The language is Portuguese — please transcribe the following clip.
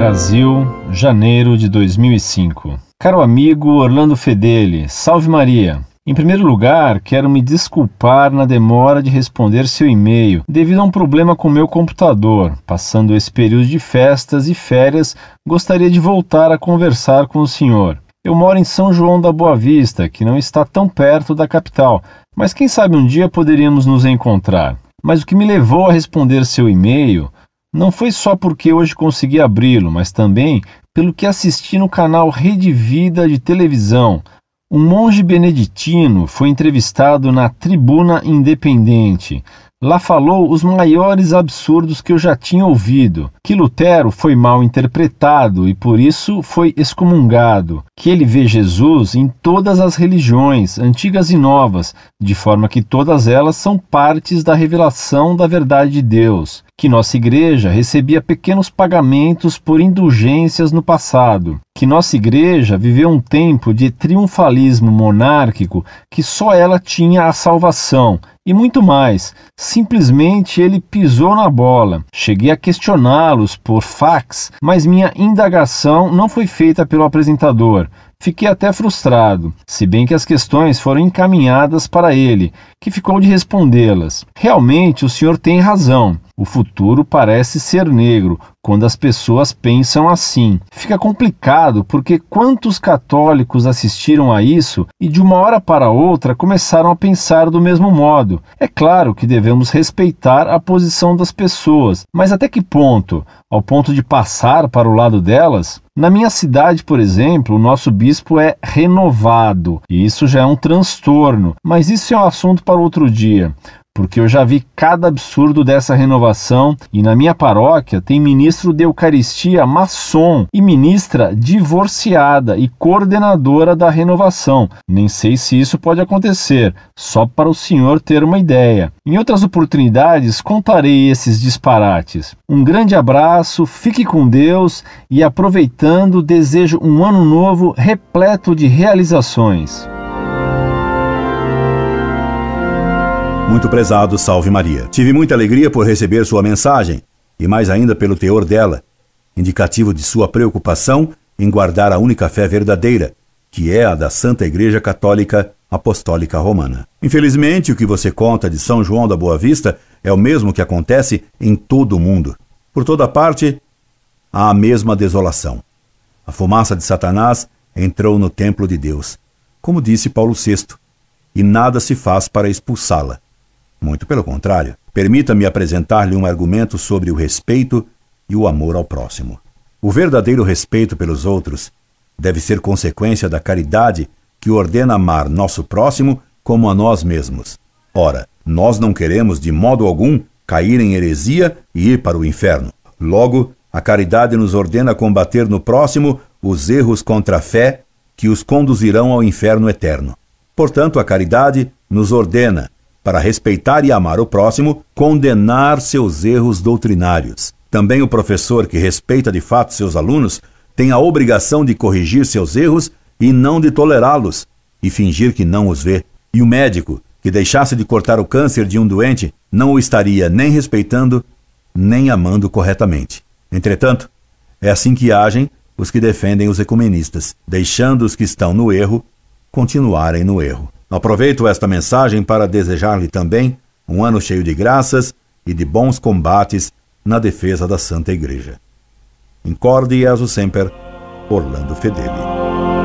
Brasil, janeiro de 2005. Caro amigo Orlando Fedeli, salve Maria. Em primeiro lugar, quero me desculpar na demora de responder seu e-mail, devido a um problema com meu computador. Passando esse período de festas e férias, gostaria de voltar a conversar com o senhor. Eu moro em São João da Boa Vista, que não está tão perto da capital, mas quem sabe um dia poderíamos nos encontrar. Mas o que me levou a responder seu e-mail não foi só porque hoje consegui abri-lo, mas também pelo que assisti no canal Rede Vida de televisão. Um monge beneditino foi entrevistado na Tribuna Independente. Lá falou os maiores absurdos que eu já tinha ouvido, que Lutero foi mal interpretado e por isso foi excomungado, que ele vê Jesus em todas as religiões, antigas e novas, de forma que todas elas são partes da revelação da verdade de Deus, que nossa igreja recebia pequenos pagamentos por indulgências no passado, que nossa igreja viveu um tempo de triunfalismo monárquico que só ela tinha a salvação e muito mais. Simplesmente ele pisou na bola. Cheguei a questioná-los por fax, mas minha indagação não foi feita pelo apresentador. Fiquei até frustrado, se bem que as questões foram encaminhadas para ele, que ficou de respondê-las. Realmente o senhor tem razão. O futuro parece ser negro quando as pessoas pensam assim. Fica complicado porque quantos católicos assistiram a isso e de uma hora para outra começaram a pensar do mesmo modo. É claro que devemos respeitar a posição das pessoas, mas até que ponto? Ao ponto de passar para o lado delas? Na minha cidade, por exemplo, o nosso bispo é renovado e isso já é um transtorno, mas isso é um assunto para outro dia porque eu já vi cada absurdo dessa renovação e na minha paróquia tem ministro de Eucaristia maçom e ministra divorciada e coordenadora da renovação. Nem sei se isso pode acontecer, só para o senhor ter uma ideia. Em outras oportunidades contarei esses disparates. Um grande abraço, fique com Deus e aproveitando, desejo um ano novo repleto de realizações. muito prezado Salve Maria. Tive muita alegria por receber sua mensagem e mais ainda pelo teor dela, indicativo de sua preocupação em guardar a única fé verdadeira, que é a da Santa Igreja Católica Apostólica Romana. Infelizmente, o que você conta de São João da Boa Vista é o mesmo que acontece em todo o mundo. Por toda parte, há a mesma desolação. A fumaça de Satanás entrou no templo de Deus, como disse Paulo VI, e nada se faz para expulsá-la. Muito pelo contrário. Permita-me apresentar-lhe um argumento sobre o respeito e o amor ao próximo. O verdadeiro respeito pelos outros deve ser consequência da caridade que ordena amar nosso próximo como a nós mesmos. Ora, nós não queremos de modo algum cair em heresia e ir para o inferno. Logo, a caridade nos ordena combater no próximo os erros contra a fé que os conduzirão ao inferno eterno. Portanto, a caridade nos ordena para respeitar e amar o próximo, condenar seus erros doutrinários. Também o professor que respeita de fato seus alunos tem a obrigação de corrigir seus erros e não de tolerá-los e fingir que não os vê. E o médico que deixasse de cortar o câncer de um doente não o estaria nem respeitando nem amando corretamente. Entretanto, é assim que agem os que defendem os ecumenistas, deixando os que estão no erro continuarem no erro. Aproveito esta mensagem para desejar-lhe também um ano cheio de graças e de bons combates na defesa da Santa Igreja. Incorde e aso semper, Orlando Fedeli.